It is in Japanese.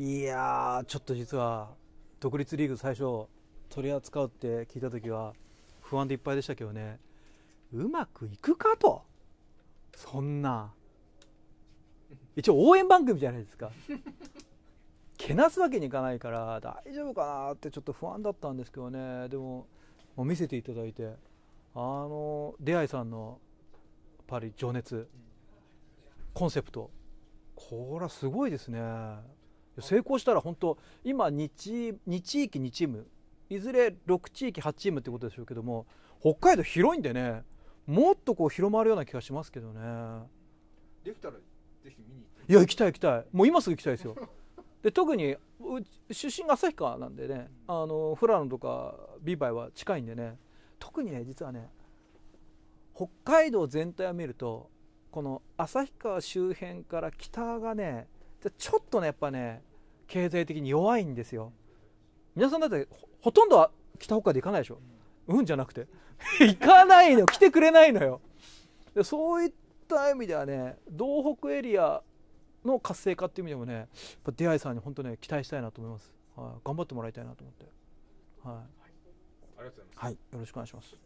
いやちょっと実は独立リーグ最初取り扱うって聞いた時は不安でいっぱいでしたけどねうまくいくかとそんな一応応援番組じゃないですか けなすわけにいかないから大丈夫かなってちょっと不安だったんですけどねでももう見せていただいてあの出会いさんのパリ情熱コンセプトこれはすごいですね成功したら本当今2地地域2チームいずれ6地域8チームってことでしょうけども北海道広いんでねもっとこう広まるような気がしますけどねできたらぜひ見に行いや行きたい行きたいもう今すぐ行きたいですよ で特に出身が旭川なんでね、あの富良野とかバイは近いんでね特にね実はね北海道全体を見るとこの旭川周辺から北がねちょっとねやっぱね経済的に弱いんですよ皆さんだってほとんどは北北海道行かないでしょ運じゃなくて 行かないの来てくれないのよでそういった意味ではね道北エリアの活性化っていう意味でもねやっぱ出会いさんに本当ね期待したいなと思います、はい、頑張ってもらいたいなと思ってはい、はい、ありがとうございます、はい、よろしくお願いします